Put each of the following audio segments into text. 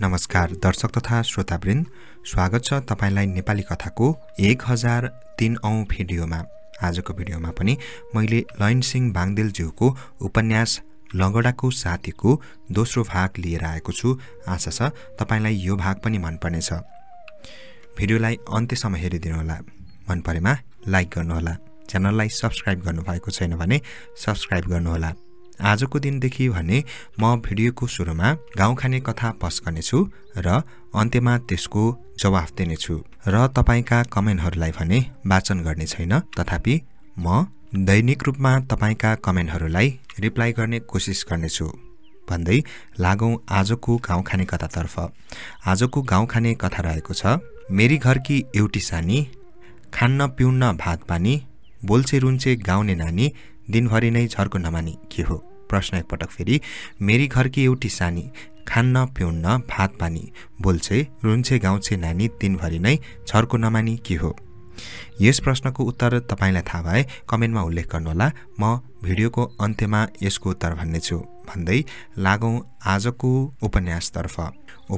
नमस्कार दर्शक तथा श्रोतावृन्द स्वागत छ तपाईँलाई नेपाली कथाको एक हजार तिन औँ भिडियोमा आजको भिडियोमा पनि मैले लयन सिंह बाङदेलज्यूको उपन्यास लगडाको साथीको दोस्रो भाग लिएर आएको छु आशा छ तपाईँलाई यो भाग पनि मनपर्नेछ भिडियोलाई अन्त्यसम्म हेरिदिनुहोला मन परेमा लाइक गर्नुहोला च्यानललाई सब्सक्राइब गर्नुभएको छैन भने सब्सक्राइब गर्नुहोला आजको दिनदेखि भने म भिडियोको सुरुमा गाउँ खाने कथा पस गर्नेछु र अन्त्यमा त्यसको जवाफ दिनेछु र तपाईँका कमेन्टहरूलाई भने वाचन गर्ने छैन तथापि म दैनिक रूपमा तपाईँका कमेन्टहरूलाई रिप्लाई गर्ने कोसिस गर्नेछु भन्दै लागौँ आजको गाउँ खाने कथातर्फ आजको गाउँ खाने कथा रहेको छ मेरी घरकी एउटी सानी खान्न पिउन्न भात पानी बोल्छे रुन्छे गाउने नानी दिनभरि नै झर्को नमानी के हो प्रश्न एकपटक फेरि मेरी घरकी एउटी सानी खान्न पिउन्न भात पानी बोल्छे रुन्छे गाउँछे नानी दिनभरि नै झर्को नमानी के हो यस प्रश्नको उत्तर तपाईँलाई थाहा भए कमेन्टमा उल्लेख गर्नुहोला म भिडियोको अन्त्यमा यसको उत्तर भन्नेछु भन्दै लागौँ आजको उपन्यासतर्फ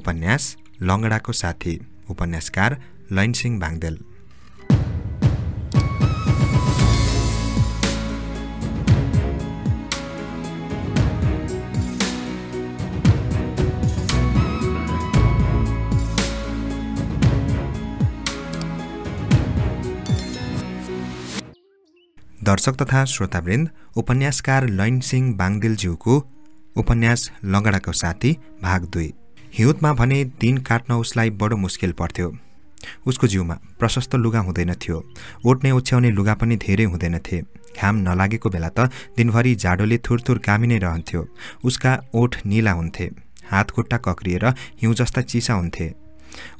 उपन्यास लङ्गडाको साथी उपन्यासकार लैनसिंह बाङ्देल दर्शक तथा श्रोतावृन्द उपन्यासकार सिंह बाङदेलज्यूको उपन्यास लगडाको साथी भाग दुई हिउँदमा भने दिन काट्न उसलाई बडो मुस्किल पर्थ्यो उसको जिउमा प्रशस्त लुगा हुँदैन थियो ओट्ने ओछ्याउने लुगा पनि धेरै हुँदैनथे घाम नलागेको बेला त दिनभरि जाडोले थुरथुर कामी नै रहन्थ्यो उसका ओठ निला हुन्थे हात खुट्टा कक्रिएर हिउँ जस्ता चिसा हुन्थे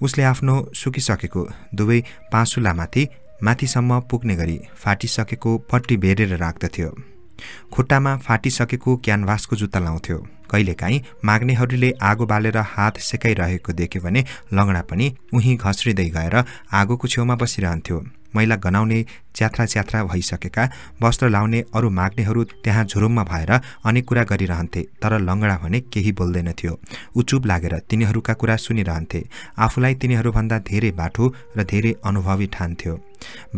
उसले आफ्नो सुकिसकेको दुवै पाँसुलामाथि माथिसम्म पुग्ने गरी फाटिसकेको पट्टी भेरेर राख्दथ्यो खुट्टामा फाटिसकेको क्यानभासको जुत्ता लाउँथ्यो कहिलेकाहीँ माग्नेहरूले आगो बालेर हात सेकाइरहेको देख्यो भने लङ्गडा पनि उहीँ घस्रिँदै गएर आगोको छेउमा बसिरहन्थ्यो मैला गनाउने च्यात्रा च्यात्रा भइसकेका वस्त्र लाउने अरू माग्नेहरू त्यहाँ झुरुममा भएर अनेक कुरा गरिरहन्थे तर लङ्गडा भने केही बोल्दैनथ्यो उचुप लागेर तिनीहरूका कुरा सुनिरहन्थे आफूलाई तिनीहरूभन्दा धेरै बाठो र धेरै अनुभवी ठान्थ्यो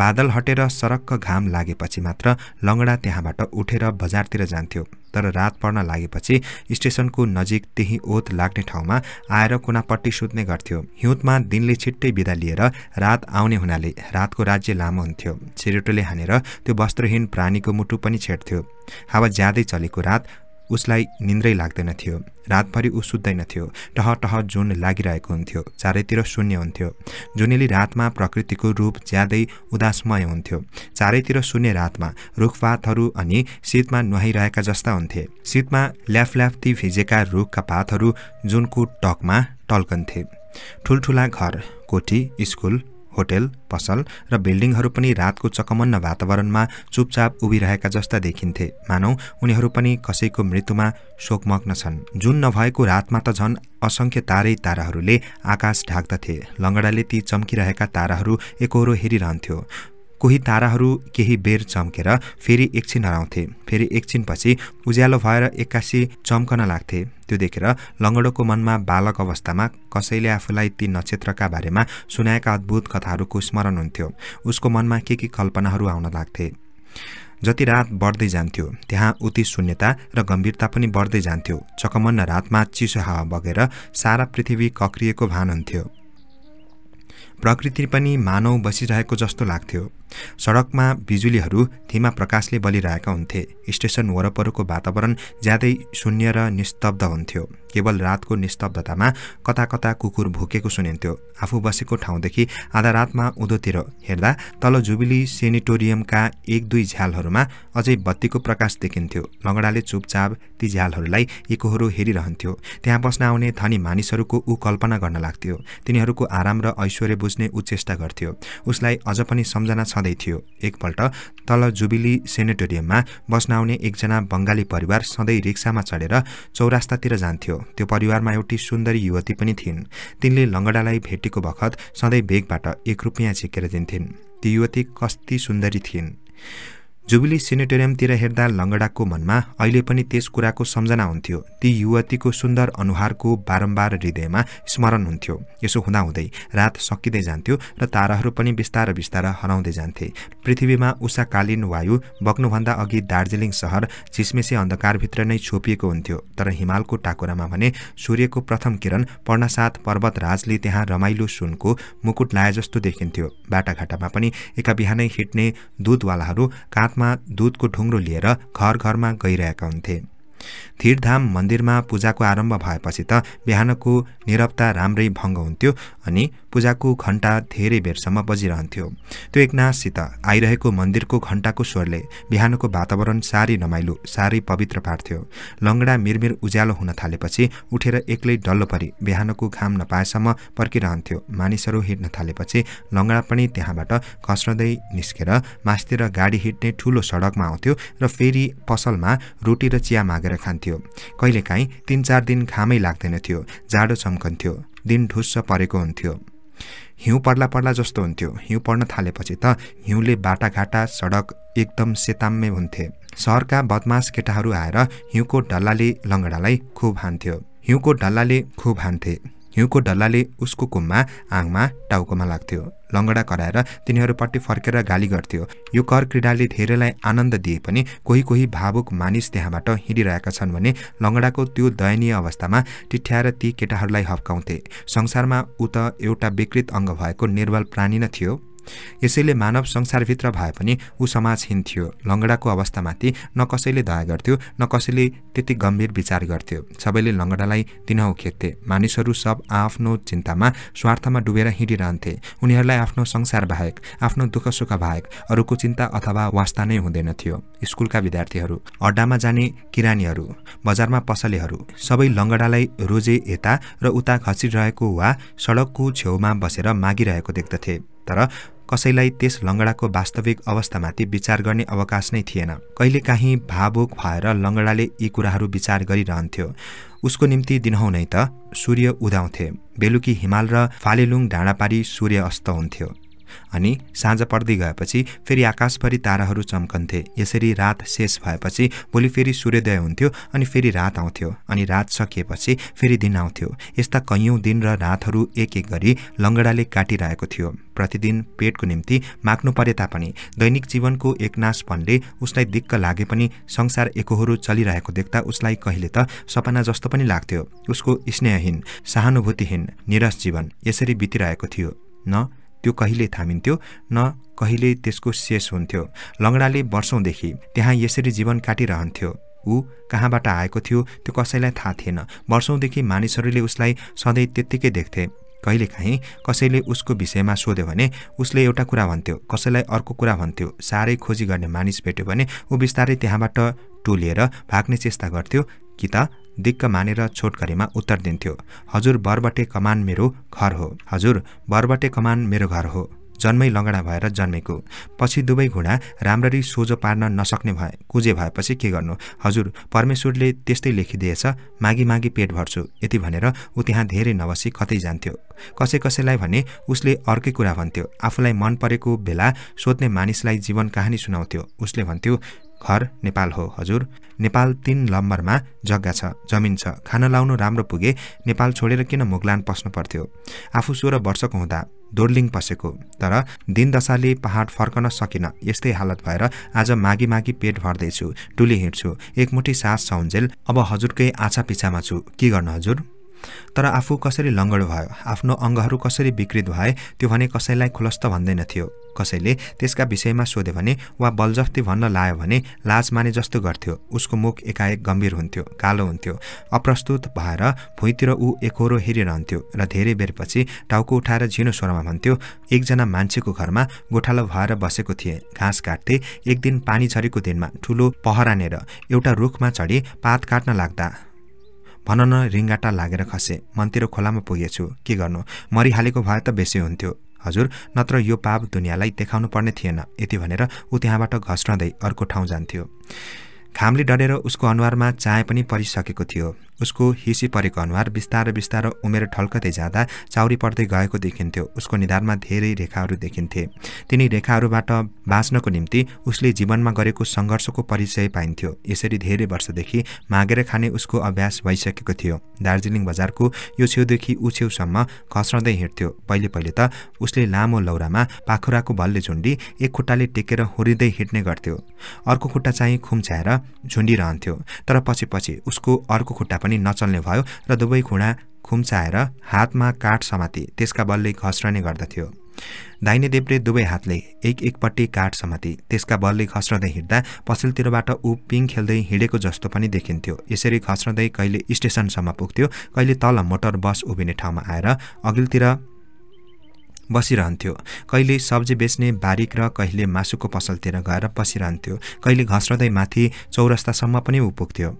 बादल हटेर सरक्क घाम लागेपछि मात्र लङ्गडा त्यहाँबाट उठेर बजारतिर जान्थ्यो तर रात पर्न लागेपछि स्टेसनको नजिक त्यही ओत लाग्ने ठाउँमा आएर कुनापट्टि सुत्ने गर्थ्यो हिउँदमा दिनले छिट्टै बिदा लिएर रात आउने हुनाले रातको राज्य लामो हुन्थ्यो सिरेटोले हानेर त्यो वस्त्रहीन प्राणीको मुटु पनि छेड्थ्यो हावा ज्यादै चलेको रात उसलाई निन्द्रै लाग्दैनथ्यो रातभरि ऊ सुत्दैनथ्यो टह टह जुन लागिरहेको हुन्थ्यो चारैतिर शून्य हुन्थ्यो जुनेली रातमा प्रकृतिको रूप ज्यादै उदासमय हुन्थ्यो चारैतिर शून्य रातमा रुखपातहरू अनि शीतमा नुहाइरहेका जस्ता हुन्थे शीतमा ल्याफ ल्याफल्याफ्ती भिजेका रुखका पातहरू जुनको टकमा टल्कन्थे ठुल्ठुला घर कोठी स्कुल होटेल पसल र बिल्डिङहरू पनि रातको चकमन्न वातावरणमा चुपचाप उभिरहेका जस्ता देखिन्थे मानौ उनीहरू पनि कसैको मृत्युमा शोकमग्न छन् जुन नभएको रातमा त झन् असङ्ख्य तारै ताराहरूले आकाश ढाक्दथे लङ्गडाले ती चम्किरहेका ताराहरू एकहोरो हेरिरहन्थ्यो कोही ताराहरू केही बेर चम्केर फेरि एकछिन हराउँथे फेरि एकछिनपछि उज्यालो भएर एक्कासी चम्कन लाग्थे त्यो देखेर लङ्गडोको मनमा बालक अवस्थामा कसैले आफूलाई ती नक्षत्रका बारेमा सुनाएका अद्भुत कथाहरूको स्मरण हुन्थ्यो उसको मनमा के के कल्पनाहरू आउन लाग्थे जति रात बढ्दै जान्थ्यो त्यहाँ उति शून्यता र गम्भीरता पनि बढ्दै जान्थ्यो चकमन्न रातमा चिसो हावा बगेर सारा पृथ्वी कक्रिएको भान हुन्थ्यो प्रकृति पनि मानव बसिरहेको जस्तो लाग्थ्यो सडकमा बिजुलीहरू धीमा प्रकाशले बलिरहेका हुन्थे स्टेसन वरपरको वातावरण ज्यादै शून्य र निस्तब्ध हुन्थ्यो केवल रातको निस्तब्धतामा कता कता कुकुर भुकेको सुनिन्थ्यो आफू बसेको ठाउँदेखि आधा रातमा उँधोतिर हेर्दा तल जुबिली सेनिटोरियमका एक दुई झ्यालहरूमा अझै बत्तीको प्रकाश देखिन्थ्यो लगडाले चुपचाप ती झ्यालहरूलाई एकोहोरो हेरिरहन्थ्यो त्यहाँ बस्न आउने धनी मानिसहरूको ऊ कल्पना गर्न लाग्थ्यो तिनीहरूको आराम र ऐश्वर्य बुझ्ने ऊ चेष्टा गर्थ्यो उसलाई अझ पनि सम्झना छँदै थियो एकपल्ट तल जुबिली सेनेटोरियममा बस्न आउने एकजना बङ्गाली परिवार सधैँ रिक्सामा चढेर चौरास्तातिर जान्थ्यो त्यो परिवारमा एउटी सुन्दरी युवती पनि थिइन् तिनले लङ्गडालाई भेटेको बखत सधैँ भेगबाट एक रुपियाँ झिकेर दिन्थिन् ती युवती कस्ती सुन्दरी थिइन् जुबिली सेनेटोरियमतिर हेर्दा लङ्गडाको मनमा अहिले पनि त्यस कुराको सम्झना हुन्थ्यो ती युवतीको सुन्दर अनुहारको बारम्बार हृदयमा स्मरण हुन्थ्यो यसो हुँदाहुँदै रात सकिँदै जान्थ्यो र ताराहरू पनि बिस्तार बिस्तारै हराउँदै जान्थे पृथ्वीमा उषाकालीन वायु बग्नुभन्दा अघि दार्जिलिङ सहर झिसमिसे अन्धकारभित्र नै छोपिएको हुन्थ्यो तर हिमालको टाकुरामा भने सूर्यको प्रथम किरण पर्णसाथ पर्वतराजले त्यहाँ रमाइलो सुनको मुकुट लाए जस्तो देखिन्थ्यो बाटाघाटामा पनि एका बिहानै हिँड्ने दुधवालाहरू काँध हातमा दुधको ढुङ्ग्रो लिएर घर घरमा गइरहेका हुन्थे धीरधाम मन्दिरमा पूजाको आरम्भ भएपछि त बिहानको निरवता राम्रै भङ्ग हुन्थ्यो अनि पूजाको घन्टा धेरै बेरसम्म बजिरहन्थ्यो त्यो एकनाशसित आइरहेको मन्दिरको घन्टाको स्वरले बिहानको वातावरण साह्रै नमाइलो साह्रै पवित्र पार्थ्यो लङ्गडा मिरमिर उज्यालो हुन थालेपछि उठेर एक्लै डल्लो परि बिहानको घाम नपाएसम्म पर्खिरहन्थ्यो मानिसहरू हिँड्न थालेपछि लङ्गडा पनि त्यहाँबाट खस्रदै निस्केर मास्तिर गाडी हिँड्ने ठुलो सडकमा आउँथ्यो र फेरि पसलमा रोटी र चिया मागेर लागेर खान्थ्यो कहिलेकाहीँ तिन चार दिन खामै थियो जाडो चम्कन्थ्यो दिन ढुस्स परेको हुन्थ्यो हिउँ पर्ला पर्ला जस्तो हुन्थ्यो हिउँ पर्न थालेपछि त हिउँले बाटाघाटा सडक एकदम सेताम्मे हुन्थे सहरका बदमास केटाहरू आएर हिउँको डल्लाले लङ्गडालाई खुब हान्थ्यो हिउँको डल्लाले खुब हान्थे हिउँको डल्लाले उसको कुममा आङमा टाउकोमा लाग्थ्यो लङ्गडा कराएर तिनीहरूपट्टि फर्केर गाली गर्थ्यो यो कर क्रीडाले धेरैलाई आनन्द दिए पनि कोही कोही भावुक मानिस त्यहाँबाट हिँडिरहेका छन् भने लङ्गडाको त्यो दयनीय अवस्थामा टिठ्याएर ती केटाहरूलाई हप्काउँथे संसारमा ऊ त एउटा विकृत अङ्ग भएको निर्बल प्राणी नै थियो यसैले मानव संसारभित्र भए पनि ऊ समाजहीन थियो लङ्गडाको अवस्थामाथि न कसैले दया गर्थ्यो न कसैले त्यति गम्भीर विचार गर्थ्यो सबैले लङ्गडालाई दिनहौ खेद्थे मानिसहरू सब आफ्नो चिन्तामा स्वार्थमा डुबेर हिँडिरहन्थे उनीहरूलाई आफ्नो संसार बाहेक आफ्नो दुःख सुख बाहेक अरूको चिन्ता अथवा वास्ता नै हुँदैन थियो स्कुलका विद्यार्थीहरू अड्डामा जाने किरानीहरू बजारमा पसलेहरू सबै लङ्गडालाई रोजे यता र उता खसिरहेको वा सडकको छेउमा बसेर मागिरहेको देख्दथे तर कसैलाई त्यस लङ्गडाको वास्तविक अवस्थामाथि विचार गर्ने अवकाश नै थिएन कहिलेकाहीँ भावुक भएर लङ्गडाले यी कुराहरू विचार गरिरहन्थ्यो उसको निम्ति दिनहौँ नै त सूर्य उदाउँथे बेलुकी हिमाल र फालेलुङ डाँडापारी सूर्य अस्त हुन्थ्यो अनि साँझ पर्दै गएपछि फेरि आकाशभरि ताराहरू चम्कन्थे यसरी रात शेष भएपछि भोलि फेरि सूर्योदय हुन्थ्यो अनि फेरि रात आउँथ्यो अनि रात सकिएपछि फेरि दिन आउँथ्यो यस्ता कैयौँ दिन र रातहरू एक एक गरी लङ्गडाले काटिरहेको थियो प्रतिदिन पेटको निम्ति माग्नु परे तापनि दैनिक जीवनको एकनाशपनले उसलाई दिक्क लागे पनि संसार एकोहोरो चलिरहेको देख्दा उसलाई कहिले त सपना जस्तो पनि लाग्थ्यो उसको स्नेहहीन सहानुभूतिहीन निरस जीवन यसरी बितिरहेको थियो न त्यो कहिले थामिन्थ्यो न कहिले त्यसको शेष हुन्थ्यो लङ्गडाले वर्षौँदेखि त्यहाँ यसरी जीवन काटिरहन्थ्यो ऊ कहाँबाट आएको थियो त्यो कसैलाई थाहा थिएन वर्षौँदेखि मानिसहरूले उसलाई सधैँ त्यत्तिकै देख्थे कहिलेकाहीँ कसैले उसको विषयमा सोध्यो भने उसले एउटा कुरा भन्थ्यो कसैलाई अर्को कुरा भन्थ्यो साह्रै खोजी गर्ने मानिस भेट्यो भने ऊ बिस्तारै त्यहाँबाट टोलिएर भाग्ने चेष्टा गर्थ्यो कि त दिक्क मानेर छोट गरेमा उत्तर दिन्थ्यो हजुर बरबटे कमान मेरो घर हो हजुर बरबटे कमान मेरो घर हो जन्मै लङ्गडा भएर जन्मेको पछि दुवै घुँडा राम्ररी सोझो पार्न नसक्ने भए कुजे भएपछि के गर्नु हजुर परमेश्वरले त्यस्तै लेखिदिएछ मागी मागी पेट भर्छु यति भनेर ऊ त्यहाँ धेरै नबसी कतै जान्थ्यो कसै कसैलाई भने उसले अर्कै कुरा भन्थ्यो आफूलाई मन परेको बेला सोध्ने मानिसलाई जीवन कहानी सुनाउँथ्यो उसले भन्थ्यो घर नेपाल हो हजुर नेपाल तिन लम्बरमा जग्गा छ जमिन छ खाना लाउनु राम्रो पुगे नेपाल छोडेर किन मुगलान पस्नु पर्थ्यो आफू सोह्र वर्षको हुँदा दोर्लिङ पसेको तर दिनदशाले पहाड फर्कन सकिन यस्तै हालत भएर आज मागी मागी पेट भर्दैछु टुली हिँड्छु एकमुठी सास छ अब हजुरकै आछा पिछामा छु के गर्नु हजुर तर आफू कसरी लङ्गड भयो आफ्नो अङ्गहरू कसरी विकृत भए त्यो भने कसैलाई खुलस्त भन्दैनथ्यो कसैले त्यसका विषयमा सोध्यो भने वा बलजफ्ती भन्न लायो भने लाज माने जस्तो गर्थ्यो उसको मुख एकाएक गम्भीर हुन्थ्यो कालो हुन्थ्यो अप्रस्तुत भएर भुइँतिर ऊ एकहोरो हेरिरहन्थ्यो र धेरै बेरपछि टाउको उठाएर झिनो स्वरमा भन्थ्यो एकजना मान्छेको घरमा गोठालो भएर बसेको थिए घाँस काट्थे एक दिन पानी झरेको दिनमा ठुलो पहरानेर एउटा रुखमा चढी पात काट्न लाग्दा भन न रिङ्गाटा लागेर खसे, मन्तिर खोलामा पुगेछु के गर्नु मरिहालेको भए त बेसी हुन्थ्यो हजुर नत्र यो पाप दुनियाँलाई देखाउनु पर्ने थिएन यति भनेर ऊ त्यहाँबाट घस्रँदै अर्को ठाउँ जान्थ्यो घामले डढेर उसको अनुहारमा चाय पनि परिसकेको थियो उसको हिसी परेको अनुहार बिस्तारो बिस्तारो उमेर ठल्कदै जाँदा चाउरी पर्दै गएको देखिन्थ्यो उसको निधारमा धेरै रेखाहरू देखिन्थे तिनी रेखाहरूबाट बाँच्नको निम्ति उसले जीवनमा गरेको सङ्घर्षको परिचय पाइन्थ्यो यसरी धेरै वर्षदेखि मागेर खाने उसको अभ्यास भइसकेको थियो दार्जिलिङ बजारको यो छेउदेखि ऊ छेउसम्म खस्रँदै हिँड्थ्यो पहिले पहिले त उसले लामो लौरामा पाखुराको बलले झुन्डी एक खुट्टाले टेकेर होरिँदै हिँड्ने गर्थ्यो अर्को खुट्टा चाहिँ खुम्छ्याएर झुन्डिरहन्थ्यो तर पछि पछि उसको अर्को खुट्टा पनि नचल्ने भयो र दुवै खुँडा खुम्चाएर हातमा काठ समाते त्यसका बलले घस्रने गर्दथ्यो दाहिने देब्रे दुवै हातले एक एकपट्टि काठ समाते त्यसका बलले खस्रदै हिँड्दा पछिल्लोतिरबाट ऊ पिङ खेल्दै हिँडेको जस्तो पनि देखिन्थ्यो यसरी खस्रदै कहिले स्टेसनसम्म पुग्थ्यो कहिले तल मोटर बस उभिने ठाउँमा आएर अघिल्तिर बसिरहन्थ्यो कहिले सब्जी बेच्ने बारिक र कहिले मासुको पसलतिर गएर बसिरहन्थ्यो कहिले घस्रदै माथि चौरस्तासम्म पनि ऊ पुग्थ्यो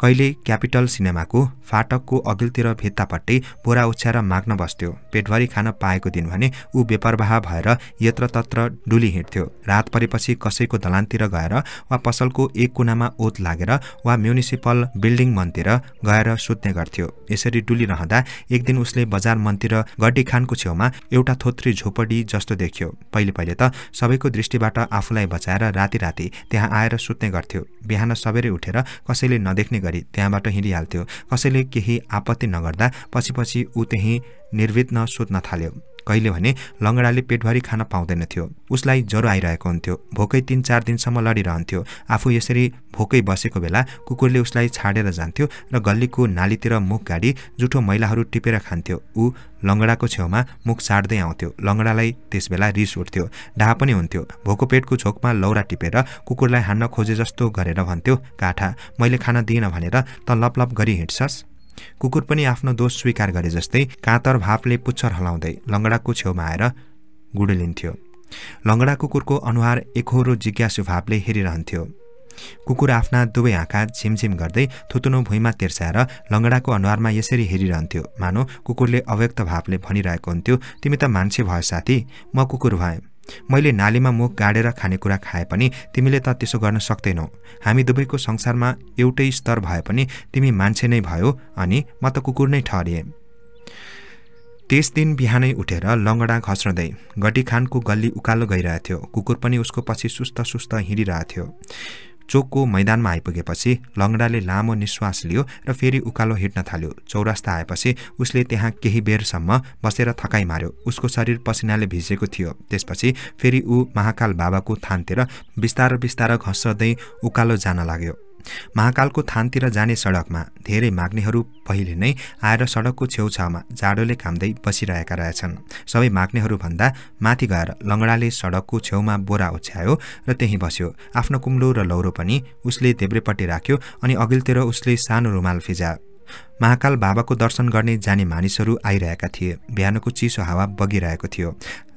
कहिले क्यापिटल सिनेमाको फाटकको अघिल्तिर भित्तापट्टि बोरा उछ्याएर माग्न बस्थ्यो पेटभरि खान पाएको दिन भने ऊ बेपरवाह भएर यत्रतत्र डुली हिँड्थ्यो रात परेपछि कसैको दलानतिर गएर वा पसलको एक कुनामा ओत लागेर वा म्युनिसिपल बिल्डिङ मनतिर गएर सुत्ने गर्थ्यो यसरी डुलिरहँदा एक दिन उसले बजार मनतिर गड्डी खानको छेउमा एउटा थोत्री झोपडी जस्तो देखियो पहिले पहिले त सबैको दृष्टिबाट आफूलाई बचाएर राति राति त्यहाँ आएर सुत्ने गर्थ्यो बिहान सबेरै उठेर कसैले नदेख्ने गरी त्यहाँबाट हिँडिहाल्थ्यो कसैले केही आपत्ति नगर्दा पछि पछि ऊ त्यहीँ निर्विघ्न सुत्न थाल्यो कहिले भने लङ्गडाले पेटभरि खान पाउँदैनथ्यो उसलाई ज्वरो आइरहेको हुन्थ्यो भोकै तिन चार दिनसम्म लडिरहन्थ्यो आफू यसरी भोकै बसेको बेला कुकुरले उसलाई छाडेर जान्थ्यो र गल्लीको नालीतिर मुख गाडी जुठो मैलाहरू टिपेर खान्थ्यो ऊ लङ्गडाको छेउमा मुख सार्दै आउँथ्यो लङ्गडालाई त्यसबेला रिस उठ्थ्यो डाहा पनि हुन्थ्यो भोको पेटको छोकमा लौरा टिपेर कुकुरलाई हान्न खोजे जस्तो गरेर भन्थ्यो काठा मैले खाना दिइनँ भनेर त लपलप गरी हिँड्छस् कुकुर पनि आफ्नो दोष स्वीकार गरे जस्तै काँतर भापले पुच्छर हलाउँदै लङ्गडाको छेउमा आएर गुडुलिन्थ्यो लङ्गडा कुकुरको अनुहार एकहोरो जिज्ञासु भावले हेरिरहन्थ्यो कुकुर आफ्ना दुवै आँखा झिमझिम गर्दै थुतुनो भुइँमा तिर्स्याएर लङ्गडाको अनुहारमा यसरी हेरिरहन्थ्यो मानौ कुकुरले अव्यक्त भावले भनिरहेको हुन्थ्यो तिमी त मान्छे भयो साथी म कुकुर भएँ मैले नालीमा मुख गाडेर खानेकुरा खाए पनि तिमीले त त्यसो गर्न सक्दैनौ हामी दुवैको संसारमा एउटै स्तर भए पनि तिमी मान्छे नै भयो अनि म त कुकुर नै ठहरिए त्यस दिन बिहानै उठेर लङ्गडा घस्रँदै गटी खानको गल्ली उकालो गइरहेथ्यो कुकुर पनि उसको पछि सुस्त सुस्त हिँडिरहेथ्यो चोकको मैदानमा आइपुगेपछि लङ्गडाले लामो निश्वास लियो र फेरि उकालो हिँड्न थाल्यो चौरास्ता आएपछि उसले त्यहाँ केही बेरसम्म बसेर थकाइ मार्यो उसको शरीर पसिनाले भिजेको थियो त्यसपछि फेरि ऊ महाकाल बाबाको थानतिर बिस्तारो बिस्तारो घस्दै उकालो जान लाग्यो महाकालको थानतिर जाने सडकमा धेरै माग्नेहरू पहिले नै आएर सडकको छेउछाउमा जाडोले काम्दै बसिरहेका रहेछन् सबै माग्नेहरूभन्दा माथि गएर लङ्गडाले सडकको छेउमा बोरा ओछ्यायो र त्यहीँ बस्यो आफ्नो कुम्लो र लौरो पनि उसले देब्रेपट्टि राख्यो अनि अघिल्तिर उसले सानो रुमाल फिजा महाकाल बाबाको दर्शन गर्ने जाने मानिसहरू आइरहेका थिए बिहानको चिसो हावा बगिरहेको थियो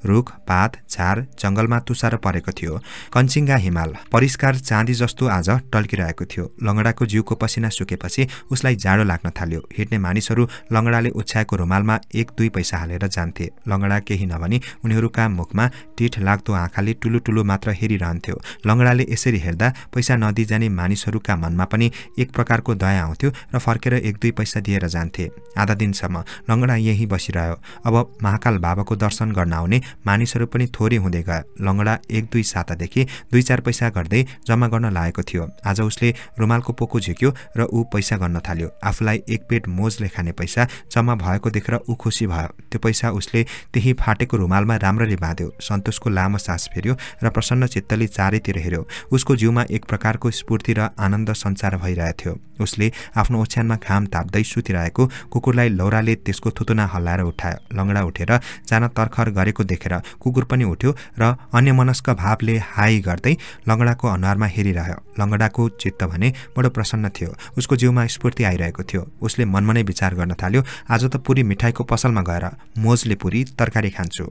रुख पात झार जङ्गलमा तुसार परेको थियो कञ्चिङ्गा हिमाल परिष्कार चाँदी जस्तो आज टल्किरहेको थियो लङ्गडाको जिउको पसिना सुकेपछि उसलाई जाडो लाग्न थाल्यो हिँड्ने मानिसहरू लङ्गडाले ओछ्याएको रुमालमा एक दुई पैसा हालेर जान्थे लङ्गडा केही नभनी उनीहरूका मुखमा टिठ लाग्दो आँखाले टुलु टुलु मात्र हेरिरहन्थ्यो लङ्गडाले यसरी हेर्दा पैसा जाने मानिसहरूका मनमा पनि एक प्रकारको दया आउँथ्यो र फर्केर एक दुई पैसा दिएर जान्थे आधा दिनसम्म लङ्गडा यहीँ बसिरह्यो अब महाकाल बाबाको दर्शन गर्न आउने मानिसहरू पनि थोरै हुँदै गए लङ्गडा एक दुई सातादेखि दुई चार पैसा गर्दै जम्मा गर्न लागेको थियो आज उसले रुमालको पोको झिक्यो र ऊ पैसा गर्न थाल्यो आफूलाई एक पेट मोजले खाने पैसा जम्मा भएको देखेर ऊ खुसी भयो त्यो पैसा उसले त्यही फाटेको रुमालमा राम्ररी बाँध्यो सन्तोषको लामो सास फेर्यो र प्रसन्न चित्तले चारैतिर हेऱ्यो उसको जिउमा एक प्रकारको स्फूर्ति र आनन्द सञ्चार भइरहेको थियो उसले आफ्नो ओछ्यानमा घाम ताप्दै सुतिरहेको कुकुरलाई लौराले त्यसको थुतुना हल्लाएर उठायो लङ्गडा उठेर जान तर्खर गरेको देख देखेर कुकुर पनि उठ्यो र अन्य मनस्क भावले हाई गर्दै लङ्गडाको अनुहारमा हेरिरह्यो लङ्गडाको चित्त भने बडो प्रसन्न थियो उसको जिउमा स्फूर्ति आइरहेको थियो उसले मनमनै विचार गर्न थाल्यो आज त पुरी मिठाईको पसलमा गएर मोजले पुरी तरकारी खान्छु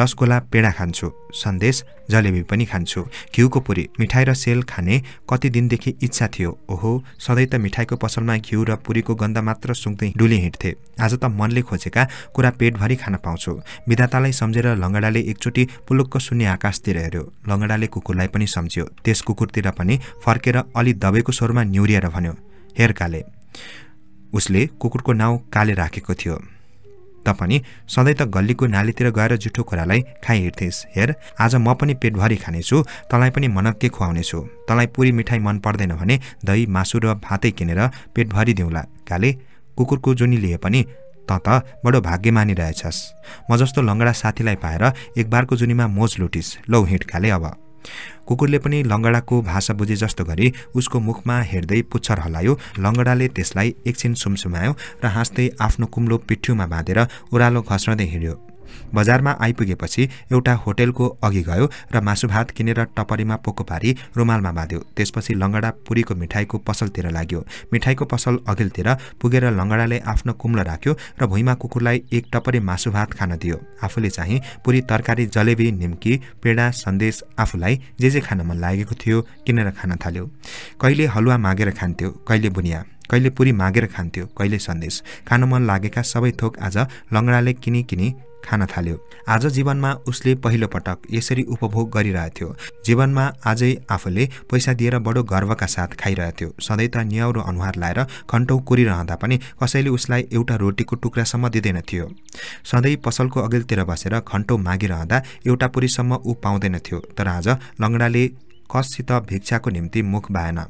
रसगोला पेडा खान्छु सन्देश जलेबी पनि खान्छु घिउको पुरी मिठाई र सेल खाने कति दिनदेखि इच्छा थियो ओहो सधैँ त मिठाईको पसलमा घिउ र पुरीको गन्ध मात्र सुँग्दै डुली हिँड्थे आज त मनले खोजेका कुरा पेटभरि खान पाउँछु विधातालाई सम्झेर लङ्गडाले एकचोटि पुलुक्क शून्य आकाशतिर हेऱ्यो लङ्गडाले कुकुरलाई पनि सम्झ्यो त्यस कुकुरतिर पनि फर्केर अलि दबाईको स्वरमा न्युरिएर भन्यो हेर काले उसले कुकुरको नाउँ काले राखेको थियो पनि सधैँ त गल्लीको नालीतिर गएर जुठो खोरालाई खाइहिँड्थेस् हेर आज म पनि पेटभरि खानेछु तँलाई पनि मनक्कै खुवाउनेछु तँलाई पुरी मिठाई मन पर्दैन भने दही मासु र भातै किनेर पेटभरि दिउँला काले कुकुरको जोनी लिए पनि त त बडो भाग्य मानिरहेछस् म जस्तो लङ्गडा साथीलाई पाएर एकबारको जुनीमा मोज लुटिस लौ हिँड्काले अब कुकुरले पनि लङ्गडाको भाषा बुझे जस्तो गरी उसको मुखमा हेर्दै पुच्छर हलायो लङ्गडाले त्यसलाई एकछिन सुमसुमायो र हाँस्दै आफ्नो कुम्लो पिठ्युमा बाँधेर ओह्रालो खस्रँदै हिँड्यो बजारमा आइपुगेपछि एउटा होटेलको अघि गयो र मासु भात किनेर टपरीमा पोको पारी रुमालमा बाँध्यो त्यसपछि लङ्गडा पुरीको मिठाईको पसलतिर लाग्यो मिठाईको पसल अघिल्तिर पुगेर लङ्गडाले आफ्नो कुम्ल राख्यो र भुइँमा कुकुरलाई एक टपरी मासु भात खान दियो आफूले चाहिँ पुरी तरकारी जलेबी निम्की पेडा सन्देश आफूलाई जे जे खान मन लागेको थियो किनेर खान थाल्यो कहिले हलुवा मागेर खान्थ्यो कहिले बुनिया कहिले पुरी मागेर खान्थ्यो कहिले सन्देश खान मन लागेका सबै थोक आज लङ्गडाले किनी किनी खान थाल्यो आज जीवनमा उसले पहिलो पटक यसरी उपभोग गरिरहेथ्यो जीवनमा आजै आफूले पैसा दिएर बडो गर्वका साथ खाइरहेथ्यो सधैँ त न्याउरो अनुहार लाएर खन्टौ कोरिरहँदा पनि कसैले उसलाई एउटा रोटीको टुक्रासम्म दिँदैनथ्यो सधैँ पसलको अघिल्तिर बसेर खन्टौ मागिरहँदा एउटा पुरीसम्म ऊ पाउँदैनथ्यो तर आज लङ्गडाले कससित भिक्षाको निम्ति मुख भएन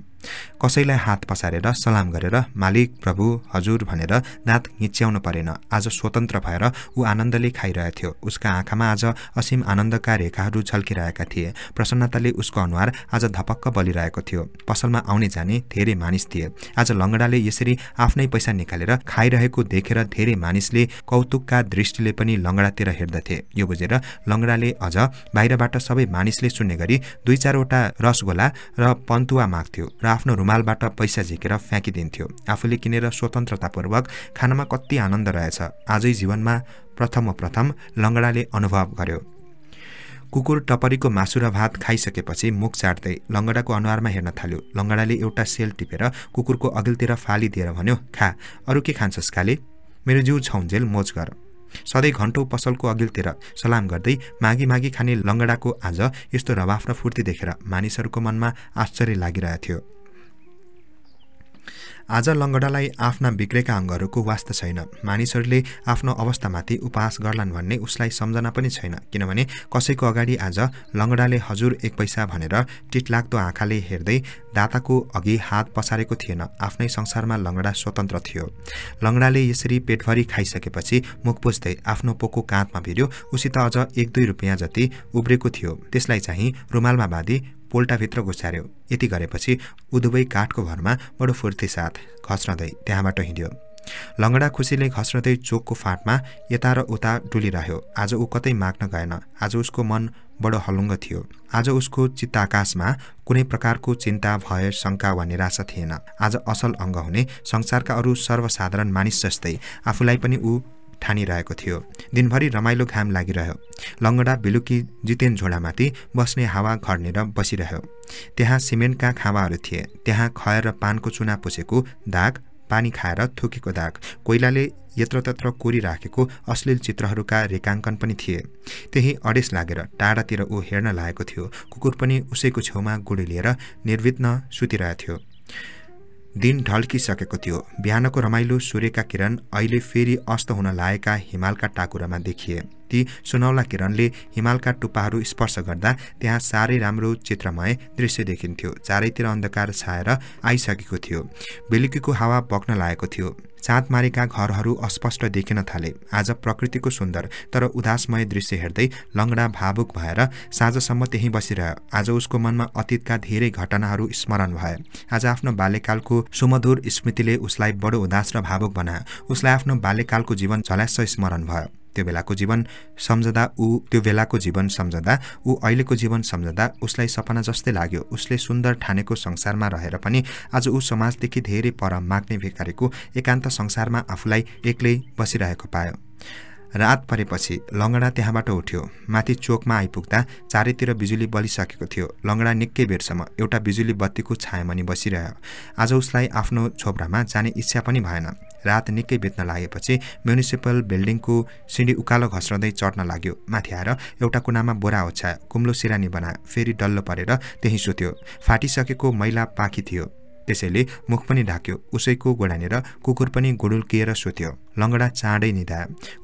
कसैलाई हात पसारेर सलाम गरेर मालिक प्रभु हजुर भनेर दाँत घिच्याउनु परेन आज स्वतन्त्र भएर ऊ आनन्दले खाइरहेको थियो उसका आँखामा आज असीम आनन्दका रेखाहरू झल्किरहेका थिए प्रसन्नताले उसको अनुहार आज धपक्क बलिरहेको थियो पसलमा आउने जाने धेरै मानिस थिए आज लङ्गडाले यसरी आफ्नै पैसा निकालेर खाइरहेको देखेर धेरै मानिसले कौतुकका दृष्टिले पनि लङ्गडातिर हेर्दथे यो बुझेर लङ्गडाले अझ बाहिरबाट सबै मानिसले सुन्ने गरी दुई चारवटा रसगोला र पन्तुवा माग्थ्यो र आफ्नो रुमालबाट पैसा झिकेर फ्याँकिदिन्थ्यो आफूले किनेर स्वतन्त्रतापूर्वक खानमा कति आनन्द रहेछ आजै जीवनमा प्रथम प्रथम लङ्गडाले अनुभव गर्यो कुकुर टपरीको मासु र भात खाइसकेपछि मुख चाट्दै लङ्गडाको अनुहारमा हेर्न थाल्यो लङ्गडाले एउटा सेल टिपेर कुकुरको अघिल्तिर फालिदिएर भन्यो खा अरू के खान्छस् खाले मेरो जिउ छौन्जेल मोज गर सधैँ घन्टौँ पसलको अघिल्तिर सलाम गर्दै मागी मागी खाने लङ्गडाको आज यस्तो रवाफ र फुर्ती देखेर मानिसहरूको मनमा आश्चर्य लागिरहेको थियो आज लङ्गडालाई आफ्ना बिग्रेका अङ्गहरूको वास्ता छैन मानिसहरूले आफ्नो अवस्थामाथि उपहास गर्लान् भन्ने उसलाई सम्झना पनि छैन किनभने कसैको अगाडि आज लङ्गडाले हजुर एक पैसा भनेर टिटलाग्दो आँखाले हेर्दै दाताको अघि हात पसारेको थिएन आफ्नै संसारमा लङ्गडा स्वतन्त्र थियो लङ्गडाले यसरी पेटभरि खाइसकेपछि मुख पुज्दै आफ्नो पोको काँधमा भिर्यो उसित अझ एक दुई रुपियाँ जति उब्रेको थियो त्यसलाई चाहिँ रुमालमा बाँधी पोल्टाभित्र घुसार्यो यति गरेपछि ऊ दुवै काठको घरमा बडो फुर्ती साथ घस्रँदै त्यहाँबाट हिँड्यो लङ्गडा खुसीले घस्रँदै चोकको फाँटमा यता र उता डुलिरह्यो आज ऊ कतै माग्न गएन आज उसको मन बडो हलुङ्ग थियो आज उसको चित्ताकाशमा कुनै प्रकारको चिन्ता भय शङ्का वा निराशा थिएन आज असल अङ्ग हुने संसारका अरू सर्वसाधारण मानिस जस्तै आफूलाई पनि ऊ ठानिरहेको थियो दिनभरि रमाइलो घाम लागिरह्यो लङ्गडा बेलुकी जितेन झोडामाथि बस्ने हावा घर्नेर बसिरह्यो त्यहाँ सिमेन्टका खावाहरू थिए त्यहाँ खएर पानको चुना पुसेको दाग पानी खाएर थुकेको दाग कोइलाले यत्रतत्र कोरिराखेको अश्लील चित्रहरूका रेखाङ्कन पनि थिए त्यही अडेस लागेर टाढातिर ऊ हेर्न लागेको थियो कुकुर पनि उसैको छेउमा गुडी लिएर निर्विघ्न सुतिरहेको थियो दिन ढल्किसकेको थियो बिहानको रमाइलो सूर्यका किरण अहिले फेरि अस्त हुन लागेका हिमालका टाकुरामा देखिए ती सुनौला किरणले हिमालका टुप्पाहरू स्पर्श गर्दा त्यहाँ साह्रै राम्रो चित्रमय दृश्य देखिन्थ्यो चारैतिर अन्धकार छाएर आइसकेको थियो बेलुकीको हावा बग्न लागेको थियो मारेका घरहरू अस्पष्ट देखिन थाले आज प्रकृतिको सुन्दर तर उदासमय दृश्य हेर्दै लङ्गडा भावुक भएर साँझसम्म त्यहीँ बसिरह्यो आज उसको मनमा अतीतका धेरै घटनाहरू स्मरण भए आज आफ्नो बाल्यकालको सुमधुर स्मृतिले उसलाई बडो उदास र भावुक बनायो उसलाई आफ्नो बाल्यकालको जीवन झल्यास स्मरण भयो त्यो बेलाको जीवन सम्झँदा ऊ त्यो बेलाको जीवन सम्झँदा ऊ अहिलेको जीवन सम्झँदा उसलाई सपना जस्तै लाग्यो उसले सुन्दर ठानेको संसारमा रहेर पनि आज ऊ समाजदेखि धेरै पर माग्ने भिकारेको एकान्त संसारमा आफूलाई एक्लै बसिरहेको पायो रात परेपछि लङ्गडा त्यहाँबाट उठ्यो माथि चोकमा आइपुग्दा चारैतिर बिजुली बलिसकेको थियो लङ्गडा निकै बेरसम्म एउटा बिजुली बत्तीको नि बसिरह्यो आज उसलाई आफ्नो छोप्रामा जाने इच्छा पनि भएन रात निकै बेच्न लागेपछि म्युनिसिपल बिल्डिङको सिँढी उकालो घस्रदै चढ्न लाग्यो माथि आएर एउटा कुनामा बोरा ओछ्या कुम्लो सिरानी बना फेरि डल्लो परेर त्यहीँ सुत्यो फाटिसकेको मैला पाखी थियो त्यसैले मुख पनि ढाक्यो उसैको गोडानेर कुकुर पनि गोडुल्किएर सुत्यो लङ्गडा चाँडै निदा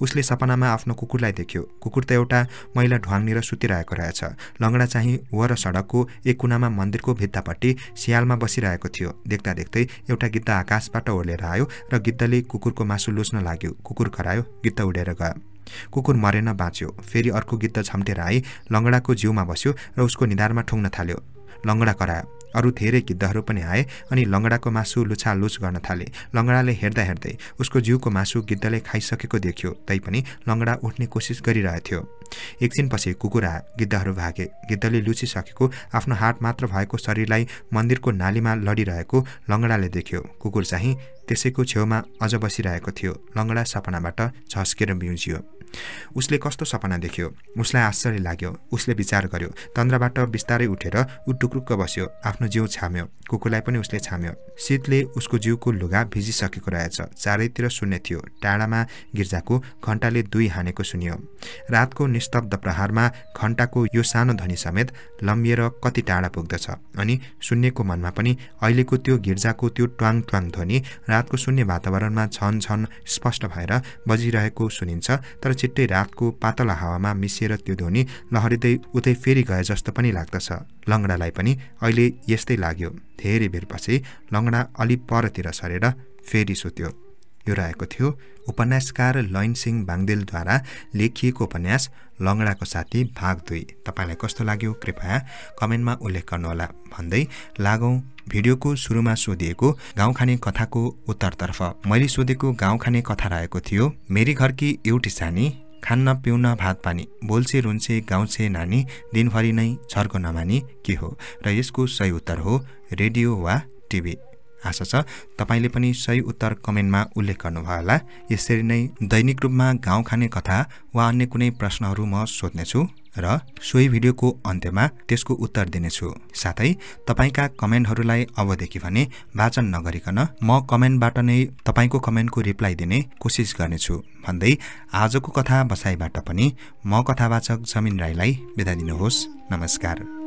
उसले सपनामा आफ्नो कुकुरलाई देख्यो कुकुर त एउटा मैला ढुवाङनिर सुतिरहेको रहेछ लङ्गडा चाहिँ वर सडकको एक कुनामा मन्दिरको भित्तापट्टि सियालमा बसिरहेको थियो देख्दा देख्दै एउटा गिद्ध आकाशबाट ओर्लेर आयो र गिद्धले कुकुरको मासु लुच्न लाग्यो कुकुर करायो गिद्ध उडेर गयो कुकुर मरेन बाँच्यो फेरि अर्को गिद्ध झम्टेर आई लङ्गडाको जिउमा बस्यो र उसको निधारमा ठुङ्न थाल्यो लङ्गडा करायो अरू धेरै गिद्धहरू पनि आए अनि लङ्गडाको मासु लुछालुछ गर्न थाले लङ्गडाले हेर्दा हेर्दै उसको जिउको मासु गिद्धले खाइसकेको देखियो तैपनि लङ्गडा उठ्ने कोसिस गरिरहेथ्यो एकछिनपछि कुकुर आए गिद्धहरू भागे गिद्धले लुचिसकेको आफ्नो हात मात्र भएको शरीरलाई मन्दिरको नालीमा लडिरहेको लङ्गडाले देख्यो कुकुर चाहिँ त्यसैको छेउमा अझ बसिरहेको थियो लङ्गडा सपनाबाट झस्केर बिउजियो उसले कस्तो सपना देख्यो उसलाई आश्चर्य लाग्यो उसले विचार गर्यो तन्द्राबाट बिस्तारै उठेर ऊ टुक्रुक्क बस्यो आफ्नो जिउ छाम्यो कुकुरलाई पनि उसले छाम्यो शीतले उसको जिउको लुगा भिजिसकेको रहेछ चारैतिर शून्य थियो टाढामा गिर्जाको घन्टाले दुई हानेको सुन्यो रातको निस्तब्ध प्रहारमा घन्टाको यो सानो ध्वनि समेत लम्बिएर कति टाढा पुग्दछ अनि सुन्नेको मनमा पनि अहिलेको त्यो गिर्जाको त्यो ट्वाङ ट्वाङ ध्वनि रातको शून्य वातावरणमा छन छन स्पष्ट भएर बजिरहेको सुनिन्छ तर छिट्टै रातको पातला हावामा मिसिएर त्यो ध्वनि लहरिँदै उतै फेरि गए जस्तो पनि लाग्दछ लङ्गडालाई पनि अहिले यस्तै लाग्यो धेरै बेरपछि लङ्गडा अलि परतिर सरेर फेरि सुत्यो यो रहेको थियो उपन्यासकार लैन सिंह बाङ्देलद्वारा लेखिएको उपन्यास लङ्गडाको साथी भाग दुई तपाईँलाई कस्तो लाग्यो कृपया कमेन्टमा उल्लेख गर्नुहोला भन्दै लागौँ भिडियोको सुरुमा सोधिएको गाउँ खाने कथाको उत्तरतर्फ मैले सोधेको गाउँ खाने कथा रहेको थियो मेरी घरकी एउटी सानी खान्न पिउन भात पानी बोल्छे रुन्छे गाउँछे नानी दिनभरि नै छर्को नमानी के हो र यसको सही उत्तर हो रेडियो वा टिभी आशा छ तपाईँले पनि सही उत्तर कमेन्टमा उल्लेख गर्नुभयो होला यसरी नै दैनिक रूपमा गाउँ खाने कथा वा अन्य कुनै प्रश्नहरू म सोध्नेछु र सोही भिडियोको अन्त्यमा त्यसको उत्तर दिनेछु साथै तपाईँका कमेन्टहरूलाई अबदेखि भने वाचन नगरिकन म कमेन्टबाट नै तपाईँको कमेन्टको रिप्लाई दिने कोसिस गर्नेछु भन्दै आजको कथा बसाइबाट पनि म कथावाचक जमिन राईलाई बिदा दिनुहोस् नमस्कार